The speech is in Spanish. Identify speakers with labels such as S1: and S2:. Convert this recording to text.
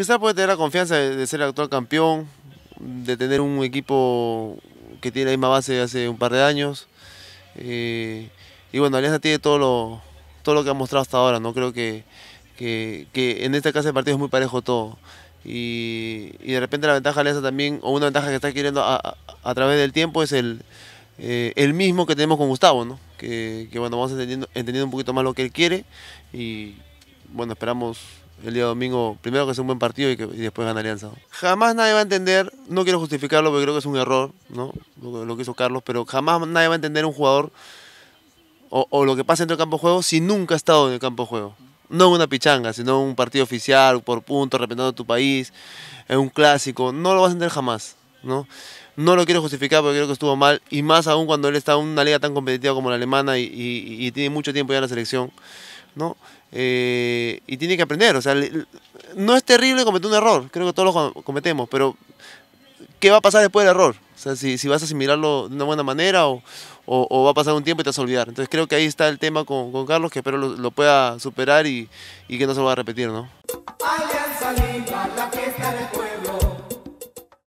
S1: Quizás puede tener la confianza de, ser el actual campeón, de tener un equipo que tiene la misma base de hace un par de años. Eh, y bueno, Alianza tiene todo lo, todo lo que ha mostrado hasta ahora, ¿no? Creo que, que, en esta casa de partido es muy parejo todo. Y, de repente la ventaja de Alianza también, o una ventaja que está queriendo a, través del tiempo es el, eh, mismo que tenemos con Gustavo, Que, bueno, vamos entendiendo, entendiendo un poquito más lo que él quiere y bueno, esperamos el día domingo, primero que sea un buen partido y, que, y después gana Jamás nadie va a entender, no quiero justificarlo porque creo que es un error, ¿no? Lo, que hizo Carlos, pero jamás nadie va a entender un jugador o, o, lo que pasa en el campo de juego si nunca ha estado en el campo de juego. No en una pichanga, sino en un partido oficial, por puntos, representando tu país, en un clásico. No lo vas a entender jamás, ¿no? No lo quiero justificar porque creo que estuvo mal, y más aún cuando él está en una liga tan competitiva como la alemana y, y, y tiene mucho tiempo ya en la selección. ¿no? Eh, y tiene que aprender, o sea, no es terrible cometer un error, creo que todos lo cometemos, pero ¿qué va a pasar después del error? sea, si, vas a asimilarlo de una buena manera o, va a pasar un tiempo y te vas a olvidar. Entonces creo que ahí está el tema con, Carlos, que espero lo, pueda superar y, que no se lo va a repetir, ¿no?